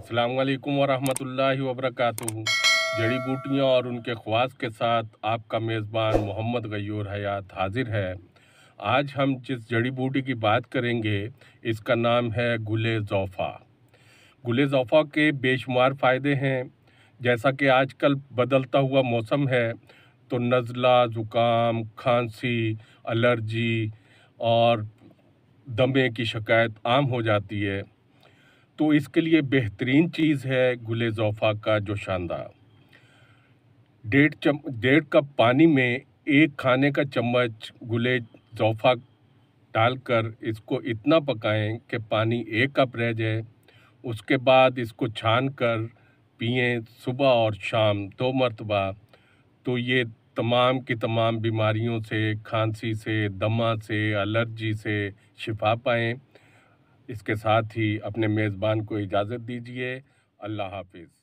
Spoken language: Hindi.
असलकम वरहमल वबरक जड़ी बूटियाँ और उनके ख्वास के साथ आपका मेज़बान मोहम्मद गयूर हयात हाजिर है आज हम जिस जड़ी बूटी की बात करेंगे इसका नाम है गुले ज़ोफ़ा गुले ज़ोफ़ा के बेशुमार फ़ायदे हैं जैसा कि आजकल बदलता हुआ मौसम है तो नज़ला ज़ुकाम खांसी एलर्जी और दमे की शिकायत आम हो जाती है तो इसके लिए बेहतरीन चीज़ है गुले जोफ़ा का जोशांदा डेढ़ चम डेढ़ कप पानी में एक खाने का चम्मच गुले जोफ़ा डालकर इसको इतना पकाएं कि पानी एक कप रह जाए उसके बाद इसको छान कर पिए सुबह और शाम दो मरतबा तो ये तमाम की तमाम बीमारियों से खांसी से दमा से एलर्जी से शिफा पाएँ इसके साथ ही अपने मेज़बान को इजाज़त दीजिए अल्लाह हाफिज़